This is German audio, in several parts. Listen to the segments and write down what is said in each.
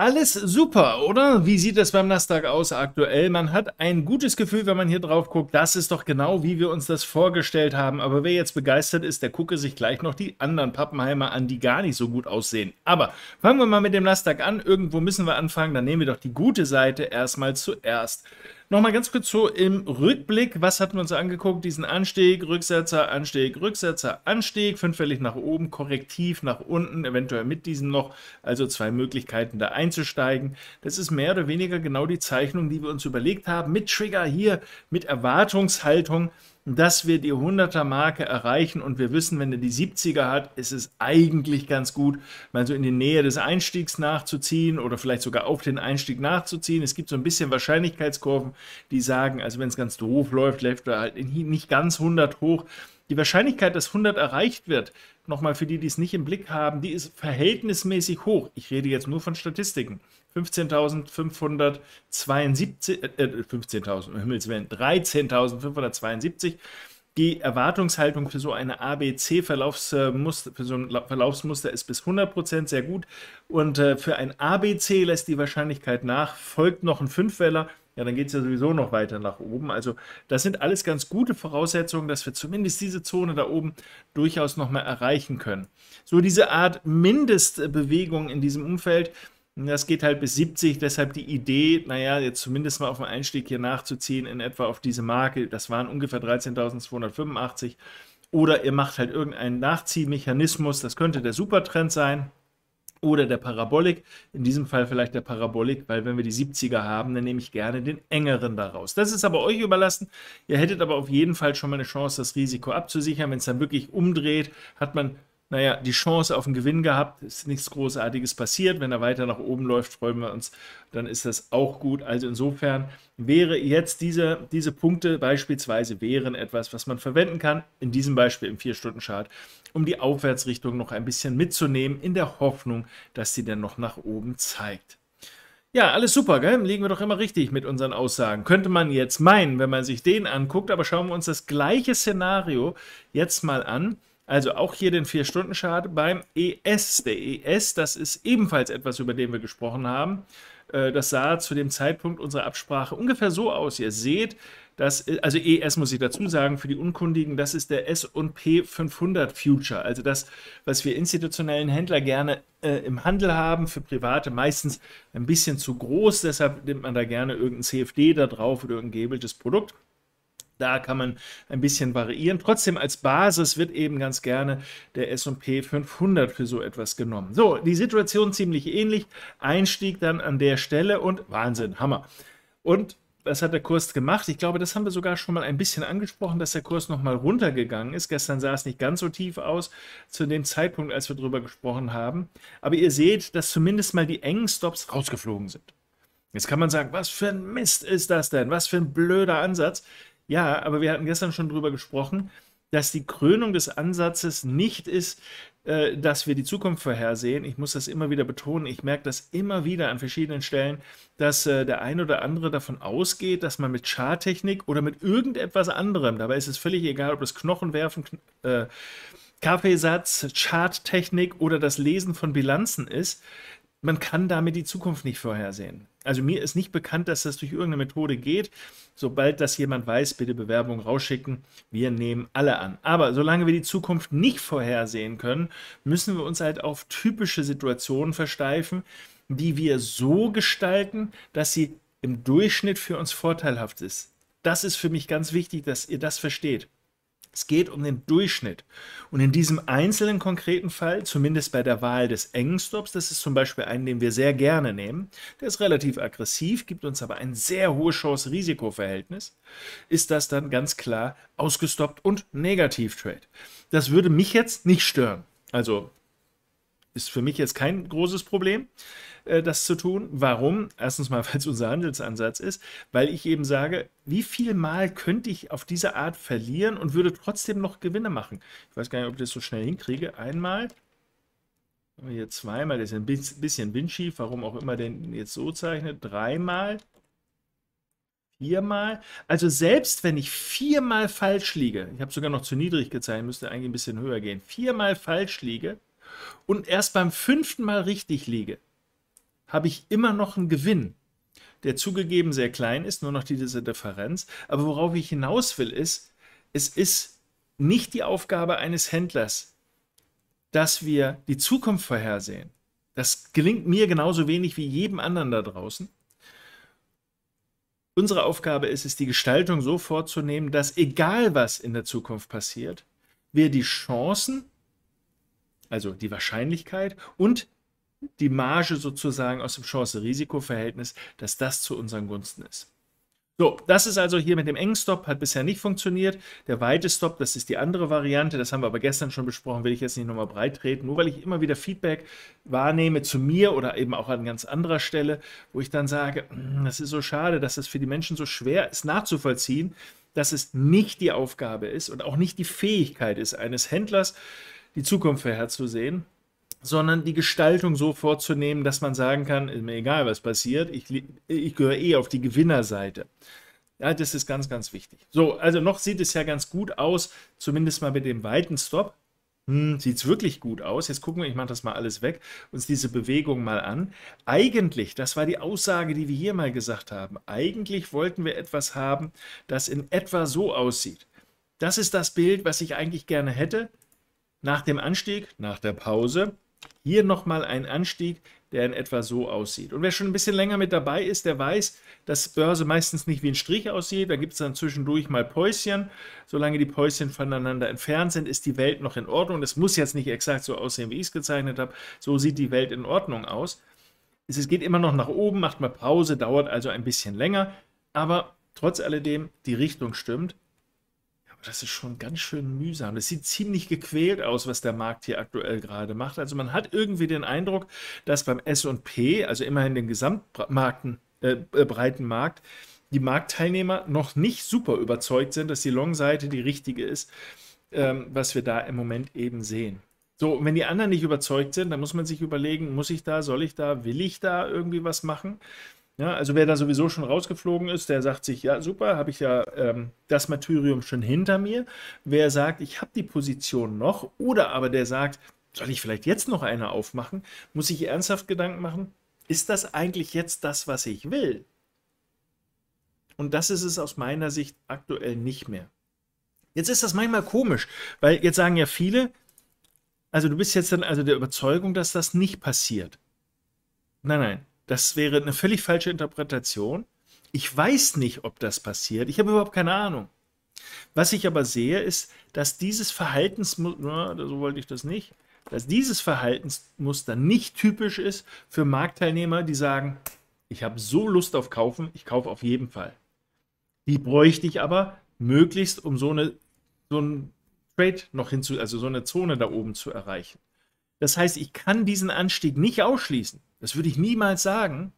Alles super, oder? Wie sieht es beim Nasdaq aus aktuell? Man hat ein gutes Gefühl, wenn man hier drauf guckt. Das ist doch genau, wie wir uns das vorgestellt haben. Aber wer jetzt begeistert ist, der gucke sich gleich noch die anderen Pappenheimer an, die gar nicht so gut aussehen. Aber fangen wir mal mit dem Nasdaq an. Irgendwo müssen wir anfangen. Dann nehmen wir doch die gute Seite erstmal zuerst. Nochmal ganz kurz so im Rückblick, was hatten wir uns angeguckt? Diesen Anstieg, Rücksetzer, Anstieg, Rücksetzer, Anstieg, fünffällig nach oben, korrektiv nach unten, eventuell mit diesem noch, also zwei Möglichkeiten da einzusteigen. Das ist mehr oder weniger genau die Zeichnung, die wir uns überlegt haben, mit Trigger hier, mit Erwartungshaltung dass wir die 100er Marke erreichen und wir wissen, wenn er die 70er hat, ist es eigentlich ganz gut, mal so in die Nähe des Einstiegs nachzuziehen oder vielleicht sogar auf den Einstieg nachzuziehen. Es gibt so ein bisschen Wahrscheinlichkeitskurven, die sagen, also wenn es ganz doof läuft, läuft er halt nicht ganz 100 hoch. Die Wahrscheinlichkeit, dass 100 erreicht wird, nochmal für die, die es nicht im Blick haben, die ist verhältnismäßig hoch. Ich rede jetzt nur von Statistiken. 15.572, äh, 15.000, äh, Himmels 13.572. Die Erwartungshaltung für so eine ABC-Verlaufsmuster äh, für so ein Verlaufsmuster ist bis 100% sehr gut. Und äh, für ein ABC lässt die Wahrscheinlichkeit nach, folgt noch ein Fünfweller. Ja, dann geht es ja sowieso noch weiter nach oben. Also das sind alles ganz gute Voraussetzungen, dass wir zumindest diese Zone da oben durchaus nochmal erreichen können. So diese Art Mindestbewegung in diesem Umfeld, das geht halt bis 70, deshalb die Idee, naja, jetzt zumindest mal auf den Einstieg hier nachzuziehen, in etwa auf diese Marke, das waren ungefähr 13.285. Oder ihr macht halt irgendeinen Nachziehmechanismus, das könnte der Supertrend sein oder der Parabolik. In diesem Fall vielleicht der Parabolik, weil wenn wir die 70er haben, dann nehme ich gerne den engeren daraus. Das ist aber euch überlassen. Ihr hättet aber auf jeden Fall schon mal eine Chance, das Risiko abzusichern. Wenn es dann wirklich umdreht, hat man naja, die Chance auf den Gewinn gehabt, ist nichts Großartiges passiert. Wenn er weiter nach oben läuft, freuen wir uns, dann ist das auch gut. Also insofern wäre jetzt diese, diese Punkte beispielsweise wären etwas, was man verwenden kann, in diesem Beispiel im 4-Stunden-Chart, um die Aufwärtsrichtung noch ein bisschen mitzunehmen, in der Hoffnung, dass sie dann noch nach oben zeigt. Ja, alles super, gell? Liegen wir doch immer richtig mit unseren Aussagen. Könnte man jetzt meinen, wenn man sich den anguckt, aber schauen wir uns das gleiche Szenario jetzt mal an also auch hier den 4-Stunden-Chart beim ES. Der ES, das ist ebenfalls etwas, über den wir gesprochen haben. Äh, das sah zu dem Zeitpunkt unserer Absprache ungefähr so aus. Ihr seht, das, also ES muss ich dazu sagen, für die Unkundigen, das ist der S&P 500 Future, also das, was wir institutionellen Händler gerne äh, im Handel haben, für Private meistens ein bisschen zu groß, deshalb nimmt man da gerne irgendein CFD da drauf oder irgendein gehebeltes Produkt. Da kann man ein bisschen variieren. Trotzdem als Basis wird eben ganz gerne der S&P 500 für so etwas genommen. So, die Situation ziemlich ähnlich. Einstieg dann an der Stelle und Wahnsinn, Hammer. Und was hat der Kurs gemacht? Ich glaube, das haben wir sogar schon mal ein bisschen angesprochen, dass der Kurs nochmal runtergegangen ist. Gestern sah es nicht ganz so tief aus zu dem Zeitpunkt, als wir darüber gesprochen haben. Aber ihr seht, dass zumindest mal die engen Stops rausgeflogen sind. Jetzt kann man sagen, was für ein Mist ist das denn? Was für ein blöder Ansatz. Ja, aber wir hatten gestern schon darüber gesprochen, dass die Krönung des Ansatzes nicht ist, äh, dass wir die Zukunft vorhersehen. Ich muss das immer wieder betonen. Ich merke das immer wieder an verschiedenen Stellen, dass äh, der eine oder andere davon ausgeht, dass man mit Charttechnik oder mit irgendetwas anderem, dabei ist es völlig egal, ob das Knochenwerfen, äh, Kaffeesatz, Charttechnik oder das Lesen von Bilanzen ist, man kann damit die Zukunft nicht vorhersehen also mir ist nicht bekannt, dass das durch irgendeine Methode geht. Sobald das jemand weiß, bitte Bewerbung rausschicken. Wir nehmen alle an. Aber solange wir die Zukunft nicht vorhersehen können, müssen wir uns halt auf typische Situationen versteifen, die wir so gestalten, dass sie im Durchschnitt für uns vorteilhaft ist. Das ist für mich ganz wichtig, dass ihr das versteht. Es geht um den Durchschnitt. Und in diesem einzelnen konkreten Fall, zumindest bei der Wahl des engen Stops, das ist zum Beispiel einen, den wir sehr gerne nehmen, der ist relativ aggressiv, gibt uns aber ein sehr hohes Chance-Risiko-Verhältnis, ist das dann ganz klar ausgestoppt und Negativ-Trade. Das würde mich jetzt nicht stören. Also ist für mich jetzt kein großes Problem, äh, das zu tun. Warum? Erstens mal, weil es unser Handelsansatz ist, weil ich eben sage, wie viel Mal könnte ich auf diese Art verlieren und würde trotzdem noch Gewinne machen? Ich weiß gar nicht, ob ich das so schnell hinkriege. Einmal, hier äh, zweimal, das ist ein bisschen windschief, warum auch immer den jetzt so zeichnet, dreimal, viermal. Also selbst wenn ich viermal falsch liege, ich habe sogar noch zu niedrig gezeichnet, müsste eigentlich ein bisschen höher gehen, viermal falsch liege, und erst beim fünften Mal richtig liege, habe ich immer noch einen Gewinn, der zugegeben sehr klein ist, nur noch diese Differenz. Aber worauf ich hinaus will, ist, es ist nicht die Aufgabe eines Händlers, dass wir die Zukunft vorhersehen. Das gelingt mir genauso wenig wie jedem anderen da draußen. Unsere Aufgabe ist es, die Gestaltung so vorzunehmen, dass egal was in der Zukunft passiert, wir die Chancen also die Wahrscheinlichkeit und die Marge sozusagen aus dem Chance-Risiko-Verhältnis, dass das zu unseren Gunsten ist. So, das ist also hier mit dem engen Stop, hat bisher nicht funktioniert. Der weite Stop, das ist die andere Variante, das haben wir aber gestern schon besprochen, will ich jetzt nicht nochmal breit treten, nur weil ich immer wieder Feedback wahrnehme zu mir oder eben auch an ganz anderer Stelle, wo ich dann sage, hm, das ist so schade, dass es für die Menschen so schwer ist nachzuvollziehen, dass es nicht die Aufgabe ist und auch nicht die Fähigkeit ist eines Händlers, die Zukunft vorherzusehen, sondern die Gestaltung so vorzunehmen, dass man sagen kann, ist mir egal, was passiert, ich, ich gehöre eh auf die Gewinnerseite. Ja, das ist ganz, ganz wichtig. So, also noch sieht es ja ganz gut aus, zumindest mal mit dem weiten Stop. Hm, sieht es wirklich gut aus. Jetzt gucken wir, ich mache das mal alles weg, uns diese Bewegung mal an. Eigentlich, das war die Aussage, die wir hier mal gesagt haben, eigentlich wollten wir etwas haben, das in etwa so aussieht. Das ist das Bild, was ich eigentlich gerne hätte. Nach dem Anstieg, nach der Pause, hier nochmal ein Anstieg, der in etwa so aussieht. Und wer schon ein bisschen länger mit dabei ist, der weiß, dass Börse meistens nicht wie ein Strich aussieht. Da gibt es dann zwischendurch mal Päuschen. Solange die Päuschen voneinander entfernt sind, ist die Welt noch in Ordnung. Das muss jetzt nicht exakt so aussehen, wie ich es gezeichnet habe. So sieht die Welt in Ordnung aus. Es geht immer noch nach oben, macht mal Pause, dauert also ein bisschen länger. Aber trotz alledem, die Richtung stimmt das ist schon ganz schön mühsam. Das sieht ziemlich gequält aus, was der Markt hier aktuell gerade macht. Also man hat irgendwie den Eindruck, dass beim S&P, also immerhin den gesamtbreiten äh, äh, breiten Markt, die Marktteilnehmer noch nicht super überzeugt sind, dass die Long-Seite die richtige ist, ähm, was wir da im Moment eben sehen. So, wenn die anderen nicht überzeugt sind, dann muss man sich überlegen, muss ich da, soll ich da, will ich da irgendwie was machen? Ja, also wer da sowieso schon rausgeflogen ist, der sagt sich, ja super, habe ich ja ähm, das Martyrium schon hinter mir. Wer sagt, ich habe die Position noch, oder aber der sagt, soll ich vielleicht jetzt noch eine aufmachen, muss ich ernsthaft Gedanken machen, ist das eigentlich jetzt das, was ich will? Und das ist es aus meiner Sicht aktuell nicht mehr. Jetzt ist das manchmal komisch, weil jetzt sagen ja viele, also du bist jetzt dann also der Überzeugung, dass das nicht passiert. Nein, nein, das wäre eine völlig falsche Interpretation. Ich weiß nicht, ob das passiert. Ich habe überhaupt keine Ahnung. Was ich aber sehe, ist, dass dieses Verhaltensmuster, so wollte ich das nicht, dass dieses Verhaltensmuster nicht typisch ist für Marktteilnehmer, die sagen, ich habe so Lust auf Kaufen, ich kaufe auf jeden Fall. Die bräuchte ich aber möglichst, um so, eine, so ein Trade noch hinzu, also so eine Zone da oben zu erreichen. Das heißt, ich kann diesen Anstieg nicht ausschließen. Das würde ich niemals sagen.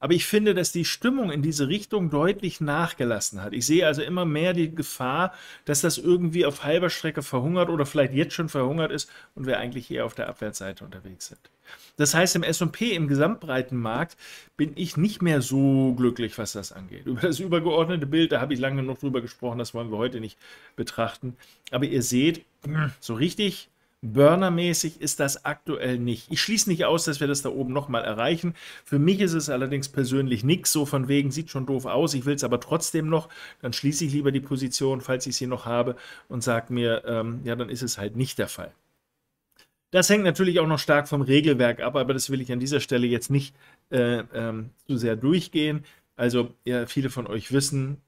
Aber ich finde, dass die Stimmung in diese Richtung deutlich nachgelassen hat. Ich sehe also immer mehr die Gefahr, dass das irgendwie auf halber Strecke verhungert oder vielleicht jetzt schon verhungert ist und wir eigentlich eher auf der Abwärtsseite unterwegs sind. Das heißt, im SP, im gesamtbreiten Markt, bin ich nicht mehr so glücklich, was das angeht. Über das übergeordnete Bild, da habe ich lange genug drüber gesprochen, das wollen wir heute nicht betrachten. Aber ihr seht, so richtig Burner-mäßig ist das aktuell nicht. Ich schließe nicht aus, dass wir das da oben nochmal erreichen. Für mich ist es allerdings persönlich nichts, so von wegen, sieht schon doof aus, ich will es aber trotzdem noch. Dann schließe ich lieber die Position, falls ich sie noch habe, und sage mir, ähm, ja, dann ist es halt nicht der Fall. Das hängt natürlich auch noch stark vom Regelwerk ab, aber das will ich an dieser Stelle jetzt nicht äh, ähm, zu sehr durchgehen. Also, ja, viele von euch wissen,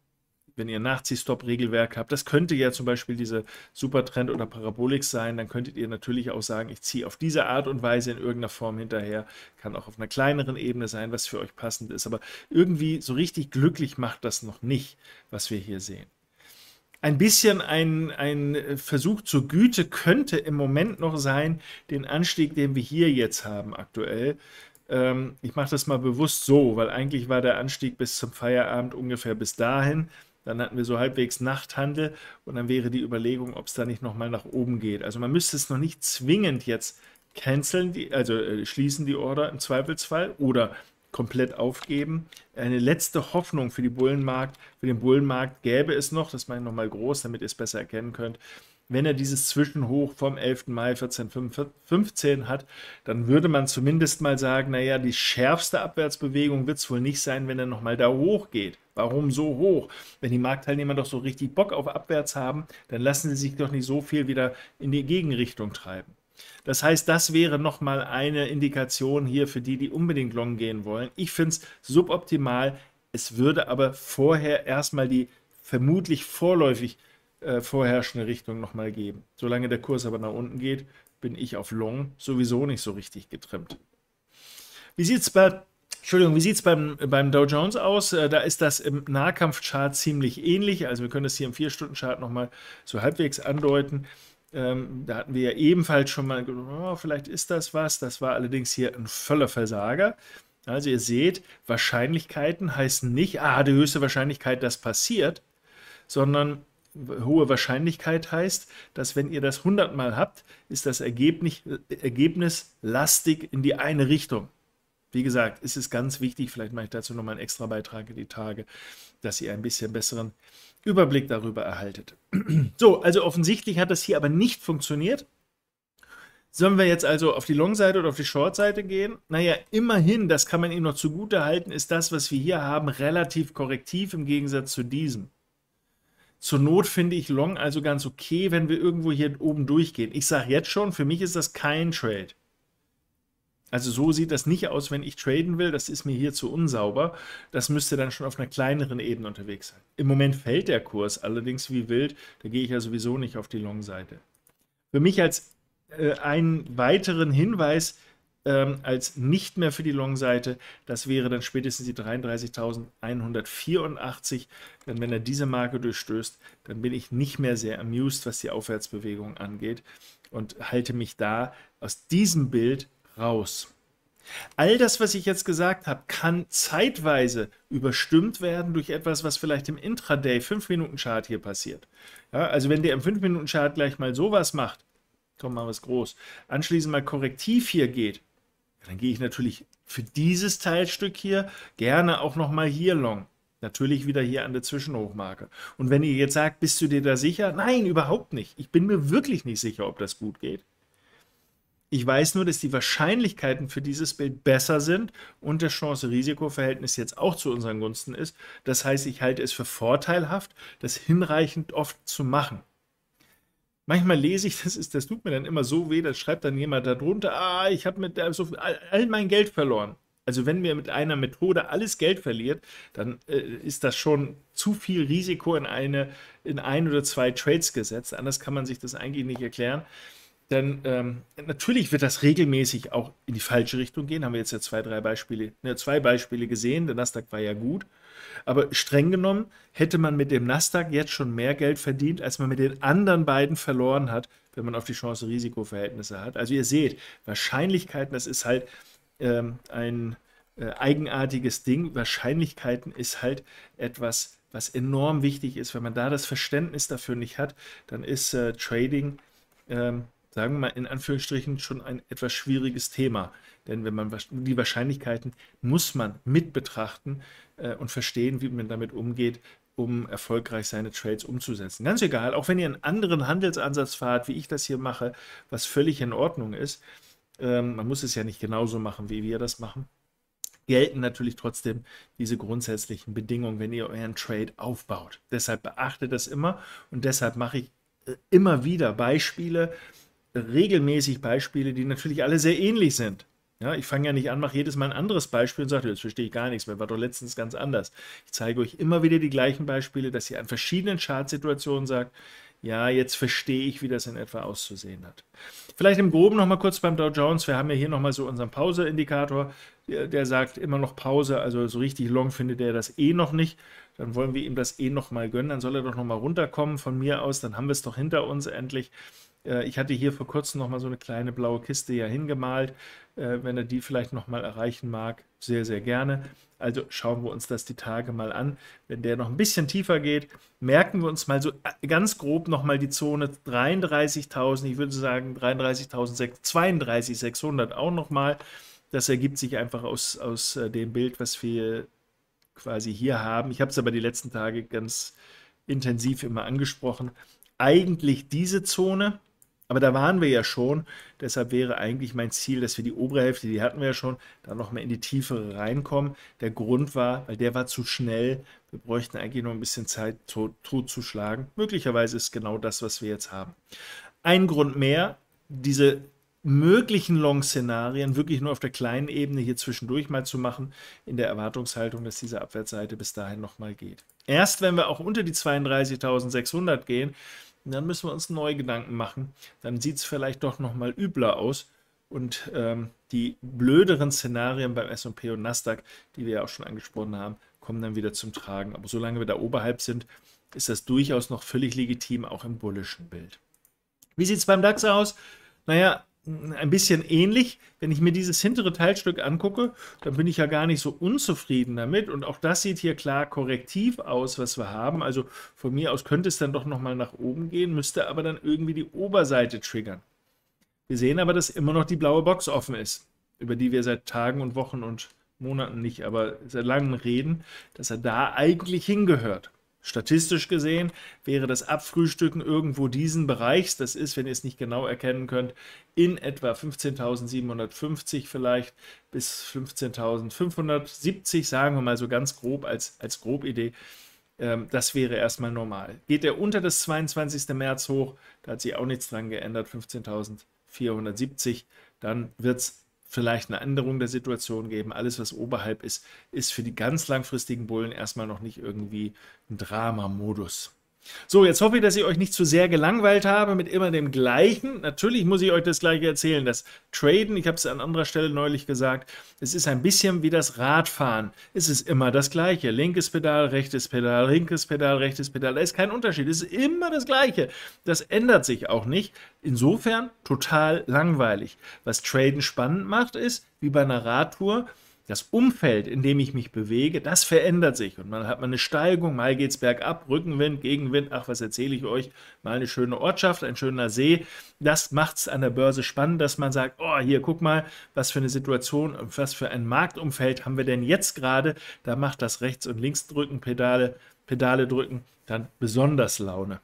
wenn ihr Nachziehstopp-Regelwerk habt, das könnte ja zum Beispiel diese Supertrend oder Parabolik sein, dann könntet ihr natürlich auch sagen, ich ziehe auf diese Art und Weise in irgendeiner Form hinterher. Kann auch auf einer kleineren Ebene sein, was für euch passend ist. Aber irgendwie so richtig glücklich macht das noch nicht, was wir hier sehen ein bisschen ein, ein, Versuch zur Güte könnte im Moment noch sein, den Anstieg, den wir hier jetzt haben aktuell. Ähm, ich mache das mal bewusst so, weil eigentlich war der Anstieg bis zum Feierabend ungefähr bis dahin dann hatten wir so halbwegs Nachthandel und dann wäre die Überlegung, ob es da nicht nochmal nach oben geht. Also man müsste es noch nicht zwingend jetzt canceln, die, also äh, schließen die Order im Zweifelsfall oder komplett aufgeben. Eine letzte Hoffnung für die Bullenmarkt, für den Bullenmarkt gäbe es noch, das mache ich nochmal groß, damit ihr es besser erkennen könnt, wenn er dieses Zwischenhoch vom 11. Mai 1415 hat, dann würde man zumindest mal sagen, naja, die schärfste Abwärtsbewegung wird es wohl nicht sein, wenn er nochmal da hoch geht. Warum so hoch? Wenn die Marktteilnehmer doch so richtig Bock auf Abwärts haben, dann lassen sie sich doch nicht so viel wieder in die Gegenrichtung treiben. Das heißt, das wäre nochmal eine Indikation hier für die, die unbedingt long gehen wollen. Ich finde es suboptimal. Es würde aber vorher erstmal die vermutlich vorläufig äh, vorherrschende Richtung nochmal geben. Solange der Kurs aber nach unten geht, bin ich auf Long sowieso nicht so richtig getrimmt. Wie sieht es bei Entschuldigung, wie sieht es beim, beim Dow Jones aus? Äh, da ist das im Nahkampfchart ziemlich ähnlich. Also wir können das hier im 4-Stunden-Chart nochmal so halbwegs andeuten. Ähm, da hatten wir ja ebenfalls schon mal, oh, vielleicht ist das was. Das war allerdings hier ein voller Versager. Also ihr seht, Wahrscheinlichkeiten heißen nicht, ah, die höchste Wahrscheinlichkeit, dass passiert, sondern hohe Wahrscheinlichkeit heißt, dass wenn ihr das 100 Mal habt, ist das Ergebnis, Ergebnis lastig in die eine Richtung. Wie gesagt, ist es ganz wichtig, vielleicht mache ich dazu nochmal einen extra Beitrag in die Tage, dass ihr ein bisschen besseren Überblick darüber erhaltet. So, also offensichtlich hat das hier aber nicht funktioniert. Sollen wir jetzt also auf die Long-Seite oder auf die Short-Seite gehen? Naja, immerhin, das kann man ihm noch zugute halten, ist das, was wir hier haben, relativ korrektiv im Gegensatz zu diesem. Zur Not finde ich Long also ganz okay, wenn wir irgendwo hier oben durchgehen. Ich sage jetzt schon, für mich ist das kein Trade. Also so sieht das nicht aus, wenn ich traden will. Das ist mir hier zu unsauber. Das müsste dann schon auf einer kleineren Ebene unterwegs sein. Im Moment fällt der Kurs allerdings wie wild. Da gehe ich ja sowieso nicht auf die Long-Seite. Für mich als äh, einen weiteren Hinweis ähm, als nicht mehr für die Long-Seite. Das wäre dann spätestens die 33.184. Denn wenn er diese Marke durchstößt, dann bin ich nicht mehr sehr amused, was die Aufwärtsbewegung angeht und halte mich da aus diesem Bild raus. All das, was ich jetzt gesagt habe, kann zeitweise überstimmt werden durch etwas, was vielleicht im Intraday 5-Minuten-Chart hier passiert. Ja, also wenn der im 5-Minuten-Chart gleich mal sowas macht, komm, mal was groß, anschließend mal korrektiv hier geht, dann gehe ich natürlich für dieses Teilstück hier gerne auch nochmal hier long. Natürlich wieder hier an der Zwischenhochmarke. Und wenn ihr jetzt sagt, bist du dir da sicher? Nein, überhaupt nicht. Ich bin mir wirklich nicht sicher, ob das gut geht. Ich weiß nur, dass die Wahrscheinlichkeiten für dieses Bild besser sind und das Chance-Risiko-Verhältnis jetzt auch zu unseren Gunsten ist. Das heißt, ich halte es für vorteilhaft, das hinreichend oft zu machen manchmal lese ich, das ist, das tut mir dann immer so weh, das schreibt dann jemand darunter, ah, ich habe mit so all, all, mein Geld verloren. Also wenn mir mit einer Methode alles Geld verliert, dann äh, ist das schon zu viel Risiko in eine, in ein oder zwei Trades gesetzt. Anders kann man sich das eigentlich nicht erklären. Denn ähm, natürlich wird das regelmäßig auch in die falsche Richtung gehen. Haben wir jetzt ja zwei, drei Beispiele, ne, zwei Beispiele gesehen. Der Nasdaq war ja gut. Aber streng genommen hätte man mit dem Nasdaq jetzt schon mehr Geld verdient, als man mit den anderen beiden verloren hat, wenn man auf die Chance-Risiko-Verhältnisse hat. Also ihr seht, Wahrscheinlichkeiten, das ist halt ähm, ein äh, eigenartiges Ding. Wahrscheinlichkeiten ist halt etwas, was enorm wichtig ist. Wenn man da das Verständnis dafür nicht hat, dann ist äh, Trading ähm, sagen wir mal in Anführungsstrichen, schon ein etwas schwieriges Thema. Denn wenn man die Wahrscheinlichkeiten muss man mit betrachten äh, und verstehen, wie man damit umgeht, um erfolgreich seine Trades umzusetzen. Ganz egal, auch wenn ihr einen anderen Handelsansatz fahrt, wie ich das hier mache, was völlig in Ordnung ist. Ähm, man muss es ja nicht genauso machen, wie wir das machen gelten natürlich trotzdem diese grundsätzlichen Bedingungen, wenn ihr euren Trade aufbaut. Deshalb beachtet das immer und deshalb mache ich äh, immer wieder Beispiele, regelmäßig Beispiele, die natürlich alle sehr ähnlich sind. Ja, ich fange ja nicht an, mache jedes Mal ein anderes Beispiel und sage, jetzt verstehe ich gar nichts mehr, war doch letztens ganz anders. Ich zeige euch immer wieder die gleichen Beispiele, dass ihr an verschiedenen Chartsituationen sagt, ja, jetzt verstehe ich, wie das in etwa auszusehen hat. Vielleicht im Groben nochmal kurz beim Dow Jones. Wir haben ja hier nochmal so unseren Pause-Indikator. Der, der, sagt immer noch Pause, also so richtig long findet er das eh noch nicht. Dann wollen wir ihm das eh nochmal gönnen. Dann soll er doch nochmal runterkommen von mir aus. Dann haben wir es doch hinter uns endlich. Äh, ich hatte hier vor kurzem noch mal so eine kleine blaue Kiste ja hingemalt. Äh, wenn er die vielleicht noch mal erreichen mag, sehr, sehr gerne. Also schauen wir uns das die Tage mal an. Wenn der noch ein bisschen tiefer geht, merken wir uns mal so äh, ganz grob noch mal die Zone 33.000. Ich würde sagen 33.600, 32.600 auch noch mal. Das ergibt sich einfach aus, aus dem Bild, was wir quasi hier haben. Ich habe es aber die letzten Tage ganz intensiv immer angesprochen. Eigentlich diese Zone, aber da waren wir ja schon. Deshalb wäre eigentlich mein Ziel, dass wir die obere Hälfte, die hatten wir ja schon, da nochmal in die tiefere reinkommen. Der Grund war, weil der war zu schnell. Wir bräuchten eigentlich noch ein bisschen Zeit, tot, tot zu schlagen. Möglicherweise ist genau das, was wir jetzt haben. Ein Grund mehr, diese möglichen Long-Szenarien wirklich nur auf der kleinen Ebene hier zwischendurch mal zu machen, in der Erwartungshaltung, dass diese Abwärtsseite bis dahin nochmal geht. Erst wenn wir auch unter die 32.600 gehen, dann müssen wir uns neue Gedanken machen. Dann sieht es vielleicht doch nochmal übler aus. Und ähm, die blöderen Szenarien beim SP und Nasdaq, die wir ja auch schon angesprochen haben, kommen dann wieder zum Tragen. Aber solange wir da oberhalb sind, ist das durchaus noch völlig legitim, auch im bullischen Bild. Wie sieht es beim DAX aus? Naja, ein bisschen ähnlich. Wenn ich mir dieses hintere Teilstück angucke, dann bin ich ja gar nicht so unzufrieden damit. Und auch das sieht hier klar korrektiv aus, was wir haben. Also von mir aus könnte es dann doch nochmal nach oben gehen, müsste aber dann irgendwie die Oberseite triggern. Wir sehen aber, dass immer noch die blaue Box offen ist, über die wir seit Tagen und Wochen und Monaten nicht, aber seit langem reden, dass er da eigentlich hingehört. Statistisch gesehen wäre das Abfrühstücken irgendwo diesen Bereichs, das ist, wenn ihr es nicht genau erkennen könnt, in etwa 15.750 vielleicht bis 15.570, sagen wir mal so ganz grob als, als Grobidee. Ähm, das wäre erstmal normal. Geht er unter das 22. März hoch, da hat sich auch nichts dran geändert, 15.470, dann wird es vielleicht eine Änderung der Situation geben. Alles, was oberhalb ist, ist für die ganz langfristigen Bullen erstmal noch nicht irgendwie ein Drama-Modus. So, jetzt hoffe ich, dass ich euch nicht zu sehr gelangweilt habe mit immer dem Gleichen. Natürlich muss ich euch das Gleiche erzählen. Das Traden, ich habe es an anderer Stelle neulich gesagt, es ist ein bisschen wie das Radfahren. Es ist immer das Gleiche. Linkes Pedal, rechtes Pedal, linkes Pedal, rechtes Pedal. Da ist kein Unterschied. Es ist immer das Gleiche. Das ändert sich auch nicht. Insofern total langweilig. Was Traden spannend macht, ist, wie bei einer Radtour, das Umfeld, in dem ich mich bewege, das verändert sich. Und man hat mal eine Steigung, mal geht es bergab, Rückenwind, Gegenwind, ach, was erzähle ich euch, mal eine schöne Ortschaft, ein schöner See. Das macht es an der Börse spannend, dass man sagt, oh, hier, guck mal, was für eine Situation, was für ein Marktumfeld haben wir denn jetzt gerade. Da macht das Rechts- und Linksdrücken, Pedale, Pedale drücken, dann besonders Laune.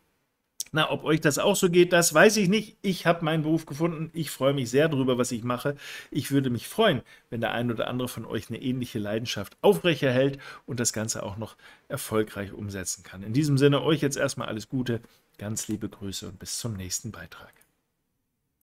Na, ob euch das auch so geht, das weiß ich nicht. Ich habe meinen Beruf gefunden. Ich freue mich sehr darüber, was ich mache. Ich würde mich freuen, wenn der ein oder andere von euch eine ähnliche Leidenschaft aufrechterhält und das Ganze auch noch erfolgreich umsetzen kann. In diesem Sinne euch jetzt erstmal alles Gute, ganz liebe Grüße und bis zum nächsten Beitrag.